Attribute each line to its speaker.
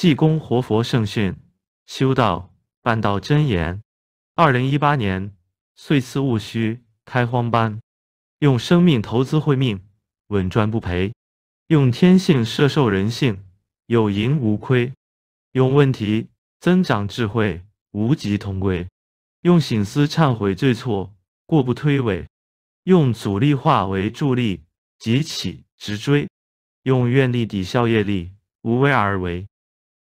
Speaker 1: 济公活佛圣训，修道办道真言。二零一八年岁次戊戌，开荒班，用生命投资慧命，稳赚不赔。用天性摄受人性，有赢无亏。用问题增长智慧，无极同归。用醒思忏悔罪错过，不推诿。用阻力化为助力，急起直追。用愿力抵消业力，无为而为。